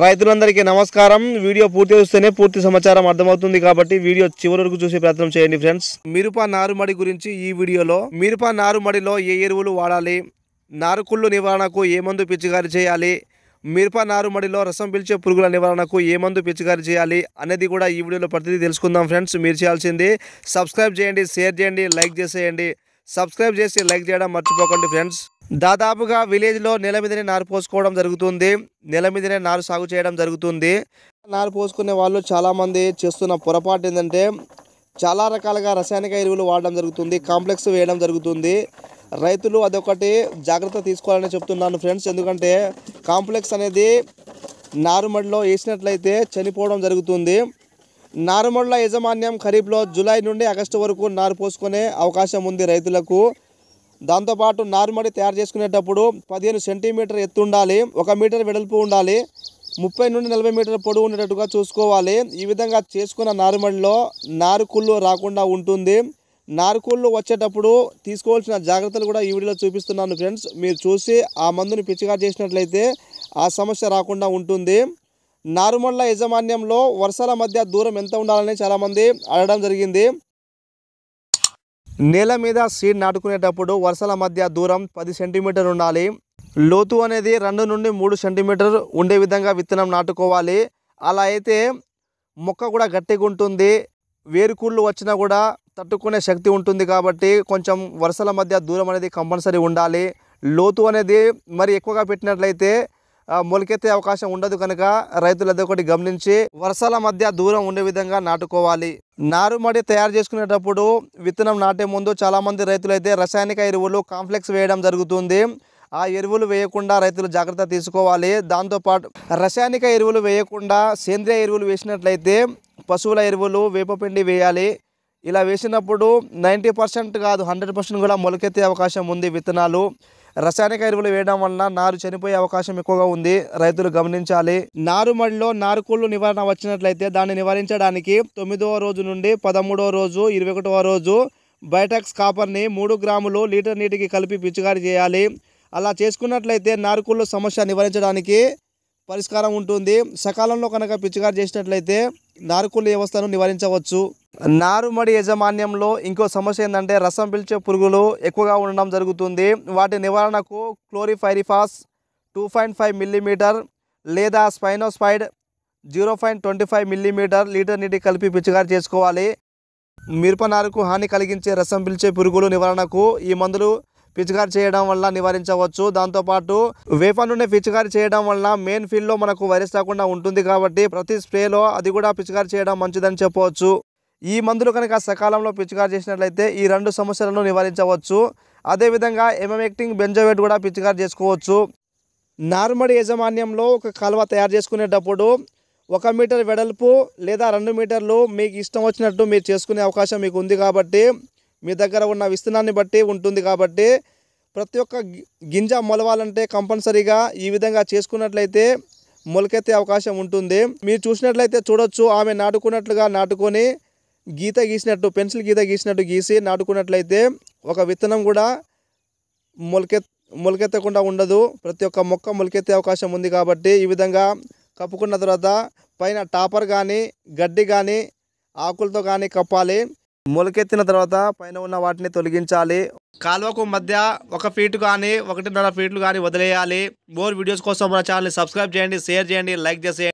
రైతులందరికీ నమస్కారం వీడియో పూర్తి చూస్తేనే పూర్తి సమాచారం అర్థమవుతుంది కాబట్టి వీడియో చివరి వరకు చూసే ప్రయత్నం చేయండి ఫ్రెండ్స్ మిరప నారుమడి గురించి ఈ వీడియోలో మిరప నారుమడిలో ఏ ఎరువులు వాడాలి నారుకుళ్ళు నివారణకు ఏ మందు పిచ్చిగారి చేయాలి మిరప నారుమడిలో రసం పిలిచే పురుగుల నివారణకు ఏ మందు పిచ్చిగారి చేయాలి అనేది కూడా ఈ వీడియోలో ప్రతిదీ తెలుసుకుందాం ఫ్రెండ్స్ మీరు చేయాల్సింది సబ్స్క్రైబ్ చేయండి షేర్ చేయండి లైక్ చేసేయండి సబ్స్క్రైబ్ చేసి లైక్ చేయడం మర్చిపోకండి ఫ్రెండ్స్ దాదాపుగా విలేజ్లో నెల మీదనే నారు పోసుకోవడం జరుగుతుంది నెల మీదనే నారు సాగు చేయడం జరుగుతుంది నారు పోసుకునే వాళ్ళు చాలామంది చేస్తున్న పొరపాటు ఏంటంటే చాలా రకాలుగా రసాయనిక ఎరువులు వాడడం జరుగుతుంది కాంప్లెక్స్ వేయడం జరుగుతుంది రైతులు అదొకటి జాగ్రత్త తీసుకోవాలని చెప్తున్నాను ఫ్రెండ్స్ ఎందుకంటే కాంప్లెక్స్ అనేది నారుమడిలో వేసినట్లయితే చనిపోవడం జరుగుతుంది నారుమొళ్ల యాజమాన్యం ఖరీఫ్లో జూలై నుండి ఆగస్టు వరకు నారు పోసుకునే అవకాశం ఉంది రైతులకు దాంతోపాటు నారుమడి తయారు చేసుకునేటప్పుడు పదిహేను సెంటీమీటర్ ఎత్తు ఉండాలి ఒక మీటర్ వెడల్పు ఉండాలి ముప్పై నుండి నలభై మీటర్ పొడవు ఉండేటట్టుగా చూసుకోవాలి ఈ విధంగా చేసుకున్న నారుమడిలో నారుకుళ్ళు రాకుండా ఉంటుంది నారుకుళ్ళు వచ్చేటప్పుడు తీసుకోవాల్సిన జాగ్రత్తలు కూడా ఈ వీడియోలో చూపిస్తున్నాను ఫ్రెండ్స్ మీరు చూసి ఆ మందుని పిచ్చిగా చేసినట్లయితే ఆ సమస్య రాకుండా ఉంటుంది నారుమొండ్ల యాజమాన్యంలో వర్షాల మధ్య దూరం ఎంత ఉండాలని చాలామంది అడగడం జరిగింది నేల మీద సీడ్ నాటుకునేటప్పుడు వరుసల మధ్య దూరం పది సెంటీమీటర్ ఉండాలి లోతు అనేది రెండు నుండి మూడు సెంటీమీటర్ ఉండే విధంగా విత్తనం నాటుకోవాలి అలా అయితే మొక్క కూడా గట్టిగా ఉంటుంది వేరుకుళ్ళు వచ్చినా కూడా తట్టుకునే శక్తి ఉంటుంది కాబట్టి కొంచెం వరుసల మధ్య దూరం అనేది కంపల్సరీ ఉండాలి లోతు అనేది మరి ఎక్కువగా పెట్టినట్లయితే మొలకెత్తే అవకాశం ఉండదు కనుక రైతులు ఒకటి గమనించి వర్షాల మధ్య దూరం ఉండే విధంగా నాటుకోవాలి నారుమడి తయారు చేసుకునేటప్పుడు విత్తనం నాటే ముందు చాలామంది రైతులు అయితే రసాయనిక ఎరువులు కాంప్లెక్స్ వేయడం జరుగుతుంది ఆ ఎరువులు వేయకుండా రైతులు జాగ్రత్త తీసుకోవాలి దాంతోపాటు రసాయనిక ఎరువులు వేయకుండా సేంద్రియ ఎరువులు వేసినట్లయితే పశువుల ఎరువులు వేపపిండి వేయాలి ఇలా వేసినప్పుడు నైంటీ పర్సెంట్ కాదు హండ్రెడ్ పర్సెంట్ కూడా మొలకెత్తే అవకాశం ఉంది విత్తనాలు రసాయనిక ఎరువులు వేయడం వలన నారు చనిపోయే అవకాశం ఎక్కువగా ఉంది రైతులు గమనించాలి నారుమడిలో నారుకుళ్ళు నివారణ వచ్చినట్లయితే దాన్ని నివారించడానికి తొమ్మిదవ రోజు నుండి పదమూడవ రోజు ఇరవై ఒకటవ రోజు బైటాక్స్ కాపర్ని మూడు గ్రాములు లీటర్ నీటికి కలిపి పిచికారి చేయాలి అలా చేసుకున్నట్లయితే నారుకుళ్ళు సమస్య నివారించడానికి పరిష్కారం ఉంటుంది సకాలంలో కనుక పిచికారి చేసినట్లయితే నారుకుళ్ళు వ్యవస్థను నివారించవచ్చు నారుమడి యాజమాన్యంలో ఇంకో సమస్య ఏంటంటే రసం పిలిచే పురుగులు ఎక్కువగా ఉండడం జరుగుతుంది వాటి నివారణకు chlorpyrifos two point five millimetre లేదా spinosad zero point twenty five millimetre litre నీటి కలిపి పిచికారి చేసుకోవాలి మిరపనారుకు హాని కలిగించే రసం పిలిచే పురుగులు నివారణకు ఈ మందులు పిచికారి చేయడం వల్ల నివారించవచ్చు దాంతోపాటు వేప నుండి పిచికారి చేయడం వల్ల మెయిన్ ఫీల్డ్లో మనకు వైరస్ రాకుండా ఉంటుంది కాబట్టి ప్రతి స్ప్రేలో అది కూడా పిచికారి చేయడం మంచిదని చెప్పవచ్చు ఈ మందులు కనుక సకాలంలో పిచికారు చేసినట్లయితే ఈ రెండు సమస్యలను నివారించవచ్చు అదేవిధంగా ఎమమెక్టింగ్ బెంజోవేట్ కూడా పిచికారు చేసుకోవచ్చు నార్మడి యాజమాన్యంలో ఒక కాలువ తయారు చేసుకునేటప్పుడు ఒక మీటర్ వెడల్పు లేదా రెండు మీటర్లు మీకు ఇష్టం వచ్చినట్టు మీరు చేసుకునే అవకాశం మీకు ఉంది కాబట్టి మీ దగ్గర ఉన్న విస్తీర్ణాన్ని బట్టి ఉంటుంది కాబట్టి ప్రతి ఒక్క గింజ మొలవాలంటే కంపల్సరీగా ఈ విధంగా చేసుకున్నట్లయితే మొలకెత్తే అవకాశం ఉంటుంది మీరు చూసినట్లయితే చూడొచ్చు ఆమె నాటుకున్నట్లుగా నాటుకొని గీత గీసినట్టు పెన్సిల్ గీత గీసినట్టు గీసి నాటుకున్నట్లయితే ఒక విత్తనం కూడా మొలకెత్ మొలకెత్తకుండా ఉండదు ప్రతి ఒక్క మొక్క మొలకెత్తే అవకాశం ఉంది కాబట్టి ఈ విధంగా కప్పుకున్న తర్వాత పైన టాపర్ కానీ గడ్డి కానీ ఆకులతో కానీ కప్పాలి మొలకెత్తిన తర్వాత పైన ఉన్న వాటిని తొలగించాలి కాలువకు మధ్య ఒక ఫీట్ కానీ ఒకటిన్నర ఫీట్లు కానీ వదిలేయాలి మోర్ వీడియోస్ కోసం మన ఛానల్ని సబ్స్క్రైబ్ చేయండి షేర్ చేయండి లైక్ చేసేయండి